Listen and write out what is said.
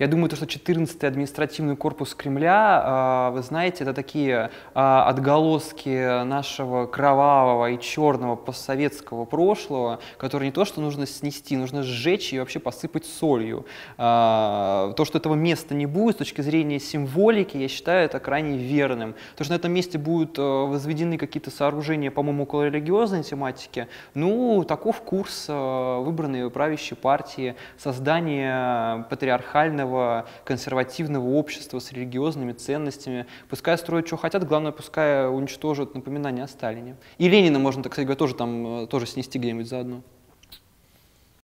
Я думаю, то, что 14-й административный корпус Кремля, а, вы знаете, это такие а, отголоски нашего кровавого и черного постсоветского прошлого, которое не то, что нужно снести, нужно сжечь и вообще посыпать солью. А, то, что этого места не будет с точки зрения символики, я считаю это крайне верным. То, что на этом месте будут возведены какие-то сооружения, по-моему, около религиозной тематики, ну, таков курс выбранной правящей партии, создания патриархального либерального, консервативного общества с религиозными ценностями. Пускай строят, что хотят, главное, пускай уничтожат напоминания о Сталине. И Ленина можно, так сказать, тоже, там, э, тоже снести где-нибудь заодно.